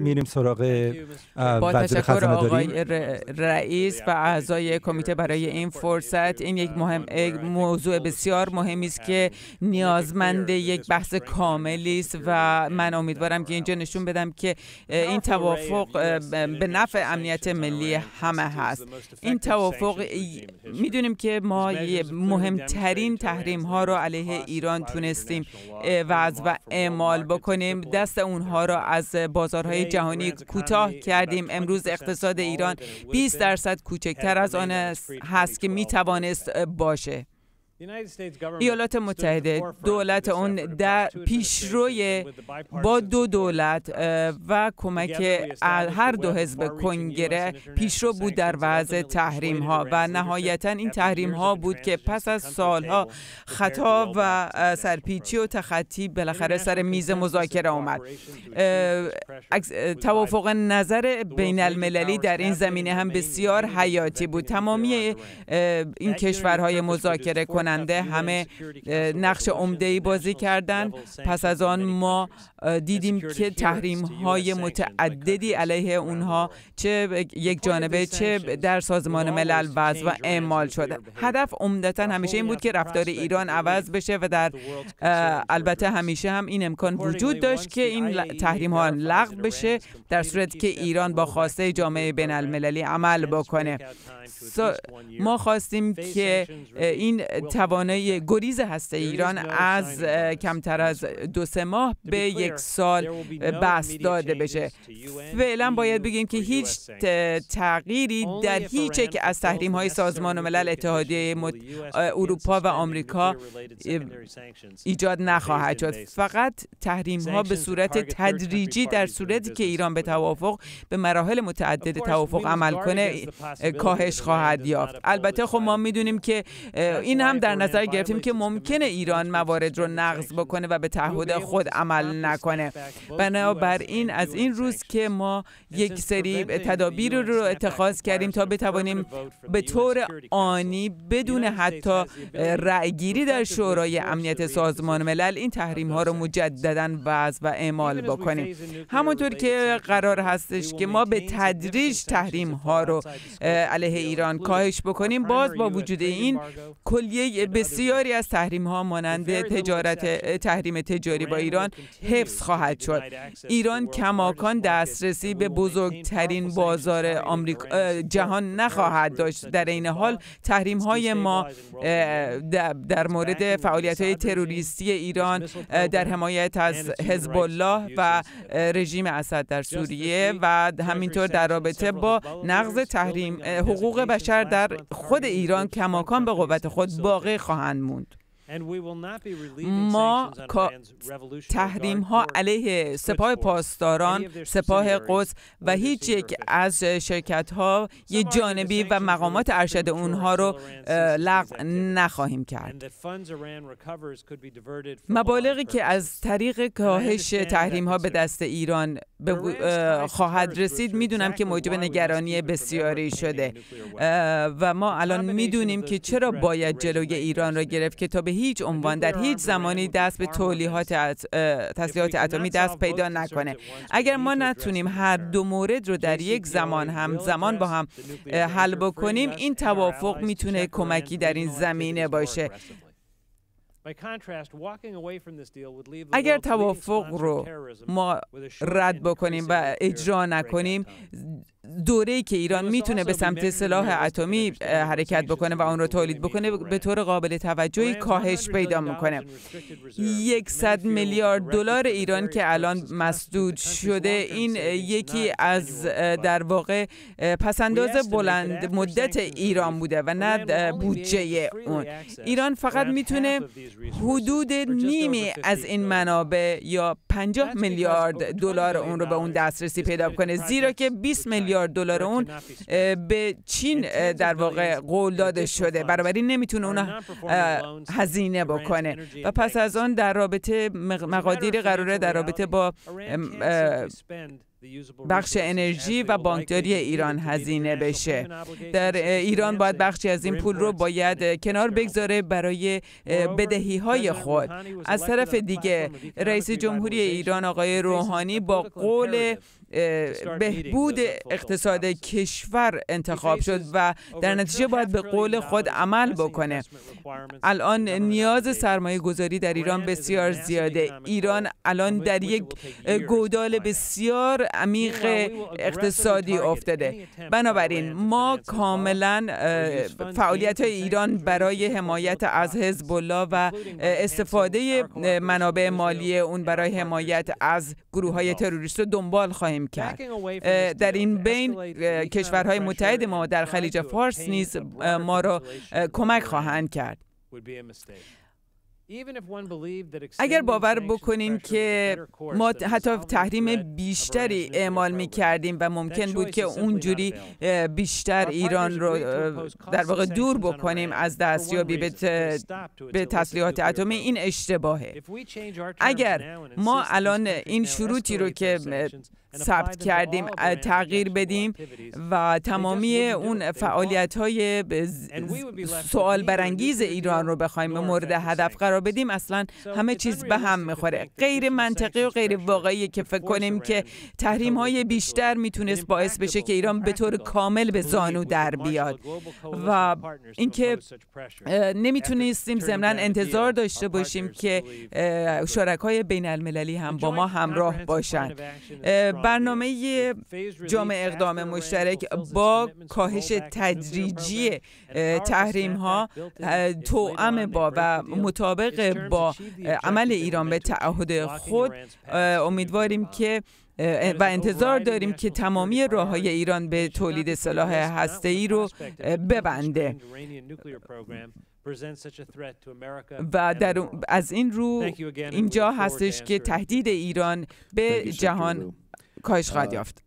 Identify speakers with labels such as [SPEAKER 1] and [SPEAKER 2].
[SPEAKER 1] میریم سراغ با تشکر آقای رئیس و اعضای کمیته برای این فرصت این یک مهم موضوع بسیار مهمی است که نیازمند یک بحث کاملی است و من امیدوارم که اینجا نشون بدم که این توافق به نفع امنیت ملی همه هست این توافق میدونیم که ما مهمترین تحریم ها رو علیه ایران تونستیم وضع و اعمال بکنیم دست اونها را از بازارهای جهانی کوتاه کردیم امروز اقتصاد ایران 20 درصد کوچکتر از آن هست که می توانست باشه ایالات متحده دولت اون در پیشروی با دو دولت و کمک هر دو حزب کنگره پیشرو بود در وضع تحریم ها و نهایتا این تحریم ها بود که پس از سالها خطا و سرپیچی و تخطی بالاخره سر میز مذاکره آمد توافق نظر بین المللی در این زمینه هم بسیار حیاتی بود تمامی این کشورهای مذاکره کنند کننده همه نقش عمده بازی کردن پس از آن ما دیدیم که تحریم های متعددی علیه اونها چه یک جانبه چه در سازمان ملل وضع و اعمال شده. هدف عمدتا همیشه این بود که رفتار ایران عوض بشه و در البته همیشه هم این امکان وجود داشت که این e تحریم ها لغو بشه در صورت که ایران با خواسته جامعه بین المللی عمل بکنه ما خواستیم که این توانه گریز هسته ایران از کمتر از دو سه ماه به یک سال بست داده بشه فعلا e باید بگیم که هیچ تغییری در هیچ یک از تحریم های سازمان ملل اتحادیه اروپا و آمریکا ایجاد نخواهد شد فقط تحریم ها به صورت تدریجی در صورتی که ایران به توافق به مراحل متعدد توافق عمل کنه کاهش خواهد یافت البته خب ما میدونیم که این هم در در نظر گرفتیم که ممکنه ایران موارد رو نقض بکنه و به تعهد خود عمل نکنه بنابراین از این روز که ما یک سری تدابیر رو اتخاذ کردیم تا بتوانیم به طور آنی بدون حتی رأیگیری در شورای امنیت سازمان ملل این تحریم ها رو مجددا وضع و اعمال بکنیم همونطور که قرار هستش که ما به تدریج تحریم ها رو علیه ایران کاهش بکنیم باز با وجود این کلیه بسیاری از تحریم ها مانند تجارت تحریم تجاری با ایران حفظ خواهد شد ایران کماکان دسترسی به بزرگترین بازار آمریکا جهان نخواهد داشت در این حال تحریم های ما در مورد فعالیت های تروریستی ایران در حمایت از حزب الله و رژیم اسد در سوریه و همینطور در رابطه با نقض تحریم حقوق بشر در خود ایران کماکان به قوت خود باقی خواهند موند ما تحریم ها علیه سپاه پاسداران، سپاه قدس و هیچ یک از شرکت ها یه جانبی و مقامات ارشد اونها رو لغو نخواهیم کرد. مبالغی که از طریق کاهش تحریم ها به دست ایران به خواهد رسید میدونم که موجب نگرانی بسیاری شده و ما الان میدونیم که چرا باید جلوی ایران را گرفت که تا به هیچ عنوان در هیچ زمانی دست به تسلیحات اتمی دست پیدا نکنه اگر ما نتونیم هر دو مورد رو در یک زمان هم زمان با هم حل بکنیم این توافق میتونه کمکی در این زمینه باشه اگر توافق رو ما رد بکنیم و اجرا نکنیم دوره که ایران میتونه به سمت سلاح اتمی حرکت بکنه و اون رو تولید بکنه به طور قابل توجهی کاهش پیدا میکنه 100 میلیارد دلار ایران که الان مسدود شده این یکی از در واقع پسنداز بلند مدت ایران بوده و نه بودجه اون ایران فقط میتونه حدود نیمی از این منابع یا 50 میلیارد دلار اون رو به اون دسترسی پیدا کنه زیرا که 20 میلیارد دلار اون به چین در واقع قول داده شده بنابراین نمیتونه اون هزینه بکنه و پس از آن در رابطه مقادیر قراره در رابطه با بخش انرژی و بانکداری ایران هزینه بشه در ایران باید بخشی از این پول رو باید کنار بگذاره برای بدهی های خود از طرف دیگه رئیس جمهوری ایران آقای روحانی با قول بهبود اقتصاد کشور انتخاب شد و در نتیجه باید به قول خود عمل بکنه الان نیاز سرمایه گذاری در ایران بسیار زیاده ایران الان در یک گودال بسیار عمیق اقتصادی افتاده بنابراین ما کاملا فعالیت های ایران برای حمایت از حزب الله و استفاده منابع مالی اون برای حمایت از گروه های تروریست دنبال خواهیم کرد در این بین کشورهای متحد ما در خلیج فارس نیز ما را کمک خواهند کرد اگر باور بکنیم که ما حتی تحریم بیشتری اعمال می کردیم و ممکن بود که اونجوری بیشتر ایران رو در واقع دور بکنیم از دستیابی به, به تسلیحات اتمی این اشتباهه اگر ما الان این شروطی رو که ثبت کردیم تغییر بدیم و تمامی اون فعالیت های سوال برانگیز ایران رو بخوایم مورد هدف قرار بدیم اصلا همه چیز به هم میخوره غیر منطقی و غیر واقعی که فکر کنیم که تحریم های بیشتر میتونست باعث بشه که ایران به طور کامل به زانو در بیاد و اینکه نمیتونستیم ضمنا انتظار داشته باشیم که شرکای بین المللی هم با ما همراه باشند برنامه جامع اقدام مشترک با کاهش تدریجی تحریم ها توعم با و مطابق با عمل ایران به تعهد خود امیدواریم که و انتظار داریم که تمامی راه های ایران به تولید سلاح هسته ای رو ببنده و در از این رو اینجا هستش که تهدید ایران به جهان kan je schrijven äh. af.